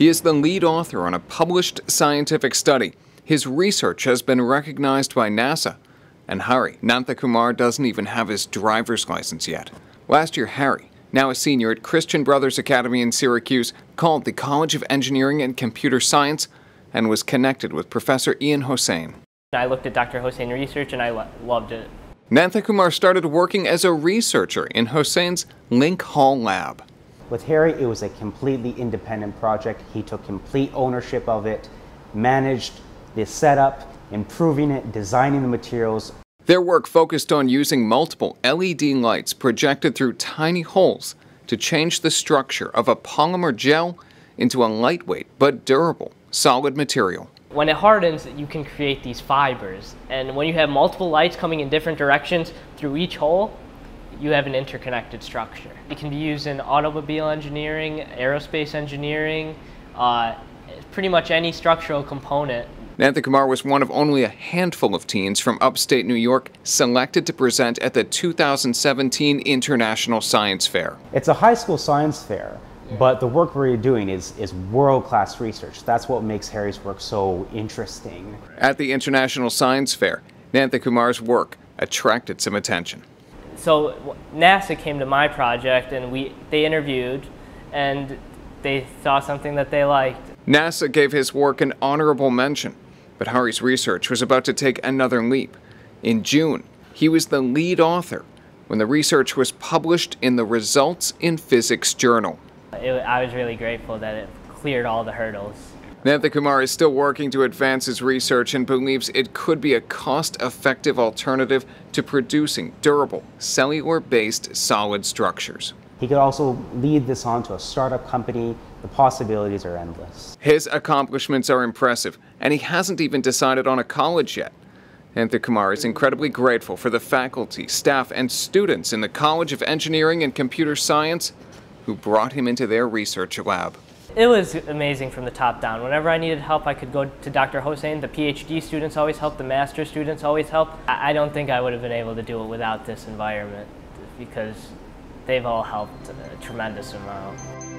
He is the lead author on a published scientific study. His research has been recognized by NASA. And Harry Nanthakumar doesn't even have his driver's license yet. Last year, Harry, now a senior at Christian Brothers Academy in Syracuse, called the College of Engineering and Computer Science and was connected with Professor Ian Hossein. I looked at Dr. Hossein's research and I lo loved it. Nanthakumar started working as a researcher in Hossein's Link Hall lab. With Harry, it was a completely independent project. He took complete ownership of it, managed the setup, improving it, designing the materials. Their work focused on using multiple LED lights projected through tiny holes to change the structure of a polymer gel into a lightweight but durable solid material. When it hardens, you can create these fibers. And when you have multiple lights coming in different directions through each hole, you have an interconnected structure. It can be used in automobile engineering, aerospace engineering, uh, pretty much any structural component. Nantha Kumar was one of only a handful of teens from upstate New York selected to present at the 2017 International Science Fair. It's a high school science fair, but the work we're doing is, is world-class research. That's what makes Harry's work so interesting. At the International Science Fair, Nantha Kumar's work attracted some attention so NASA came to my project and we they interviewed and they saw something that they liked. NASA gave his work an honorable mention, but Hari's research was about to take another leap. In June, he was the lead author when the research was published in the Results in Physics journal. It, I was really grateful that it cleared all the hurdles. Nantha Kumar is still working to advance his research and believes it could be a cost effective alternative to producing durable, cellular based solid structures. He could also lead this on to a startup company. The possibilities are endless. His accomplishments are impressive, and he hasn't even decided on a college yet. Antha Kumar is incredibly grateful for the faculty, staff, and students in the College of Engineering and Computer Science who brought him into their research lab. It was amazing from the top down. Whenever I needed help, I could go to Dr. Hossein. The PhD students always helped, the master students always helped. I don't think I would have been able to do it without this environment because they've all helped a tremendous amount.